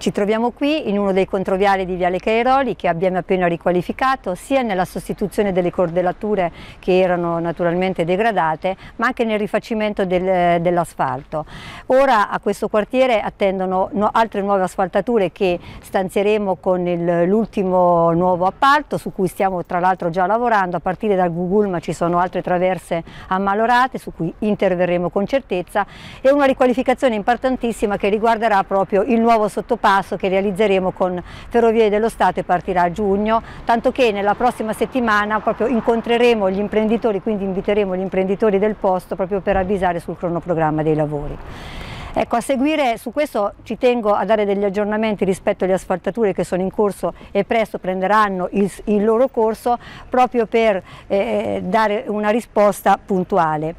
Ci troviamo qui in uno dei controviali di Viale Cairoli che abbiamo appena riqualificato sia nella sostituzione delle cordelature che erano naturalmente degradate ma anche nel rifacimento del, eh, dell'asfalto. Ora a questo quartiere attendono no, altre nuove asfaltature che stanzieremo con l'ultimo nuovo appalto su cui stiamo tra l'altro già lavorando a partire dal ma ci sono altre traverse ammalorate su cui interverremo con certezza e una riqualificazione importantissima che riguarderà proprio il nuovo sottopagno passo che realizzeremo con Ferrovie dello Stato e partirà a giugno, tanto che nella prossima settimana proprio incontreremo gli imprenditori, quindi inviteremo gli imprenditori del posto proprio per avvisare sul cronoprogramma dei lavori. Ecco, a seguire su questo ci tengo a dare degli aggiornamenti rispetto alle asfaltature che sono in corso e presto prenderanno il, il loro corso proprio per eh, dare una risposta puntuale.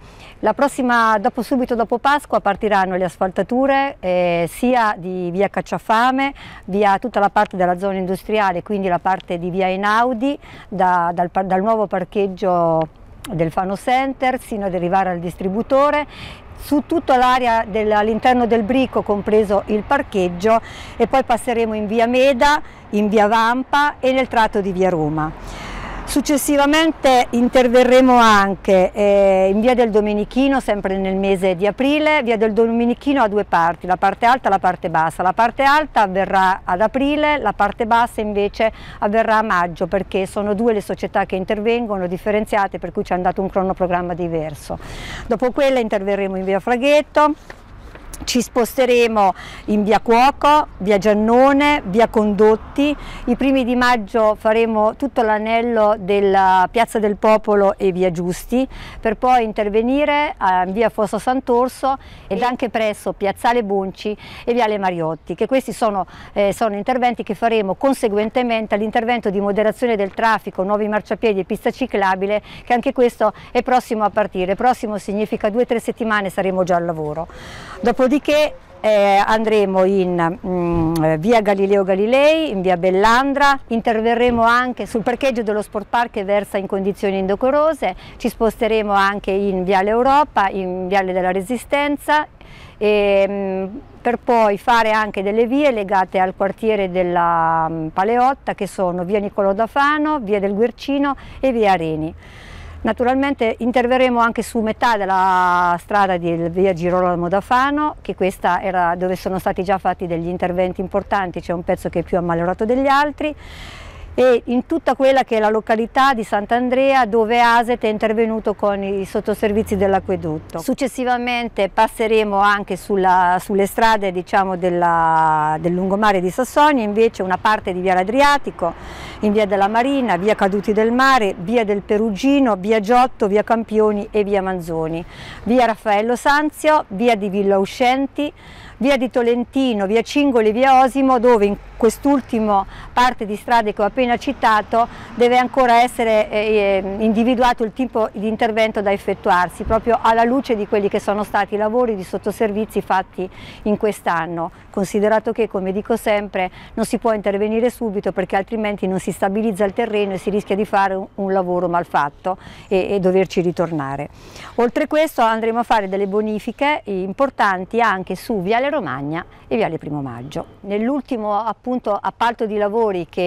Prossima, dopo, subito dopo Pasqua partiranno le asfaltature eh, sia di via Cacciafame, via tutta la parte della zona industriale, quindi la parte di via Einaudi, da, dal, dal nuovo parcheggio del Fano Center sino ad arrivare al distributore su tutta l'area all'interno del Brico, compreso il parcheggio e poi passeremo in via Meda, in via Vampa e nel tratto di via Roma. Successivamente interverremo anche eh, in via del Domenichino, sempre nel mese di aprile. Via del Domenichino ha due parti, la parte alta e la parte bassa. La parte alta avverrà ad aprile, la parte bassa invece avverrà a maggio perché sono due le società che intervengono, differenziate, per cui ci è andato un cronoprogramma diverso. Dopo quella interverremo in via Fraghetto, ci sposteremo in via Cuoco, via Giannone, via Condotti. I primi di maggio faremo tutto l'anello della Piazza del Popolo e via Giusti, per poi intervenire in via Fosso Sant'Orso ed anche presso Piazzale Bonci e Viale Mariotti, che questi sono, eh, sono interventi che faremo conseguentemente all'intervento di moderazione del traffico, nuovi marciapiedi e pista ciclabile, che anche questo è prossimo a partire. Prossimo significa due o tre settimane saremo già al lavoro. Dopo Dopodiché eh, andremo in mh, mm, eh, via Galileo Galilei, in via Bellandra, interverremo anche sul parcheggio dello Sport Park che versa in condizioni indocorose, ci sposteremo anche in Viale Europa, in Viale della Resistenza e, ehm, mh, per poi fare anche delle vie legate al quartiere della mh, mm, Paleotta che sono via Niccolo da Fano, via del Guercino e via Reni. Naturalmente interverremo anche su metà della strada di via Girolamo da Fano, che questa era dove sono stati già fatti degli interventi importanti, c'è cioè un pezzo che è più ammalorato degli altri e in tutta quella che è la località di Sant'Andrea dove ASET è intervenuto con i sottoservizi dell'acquedotto. Successivamente passeremo anche sulla, sulle strade diciamo, della, del lungomare di Sassonia, invece una parte di Via l'Adriatico, in Via della Marina, Via Caduti del Mare, Via del Perugino, Via Giotto, Via Campioni e Via Manzoni, Via Raffaello Sanzio, Via di Villa Uscenti, Via di Tolentino, Via Cingoli, Via Osimo dove in quest'ultima parte di strade che ho appena appena citato deve ancora essere eh, eh, individuato il tipo di intervento da effettuarsi proprio alla luce di quelli che sono stati i lavori di sottoservizi fatti in quest'anno, considerato che come dico sempre non si può intervenire subito perché altrimenti non si stabilizza il terreno e si rischia di fare un, un lavoro mal fatto e, e doverci ritornare. Oltre questo andremo a fare delle bonifiche importanti anche su Viale Romagna e Viale Primo Maggio. Nell'ultimo appunto appalto di lavori che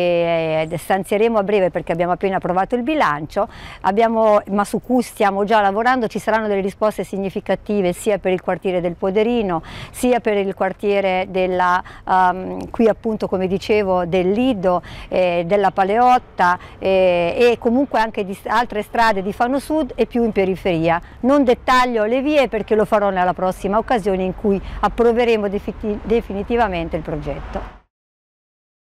è eh, ed stanzieremo a breve perché abbiamo appena approvato il bilancio, abbiamo, ma su cui stiamo già lavorando, ci saranno delle risposte significative sia per il quartiere del Poderino, sia per il quartiere della, um, qui appunto come dicevo, del Lido, eh, della Paleotta eh, e comunque anche di altre strade di Fano Sud e più in periferia. Non dettaglio le vie perché lo farò nella prossima occasione in cui approveremo definitivamente il progetto.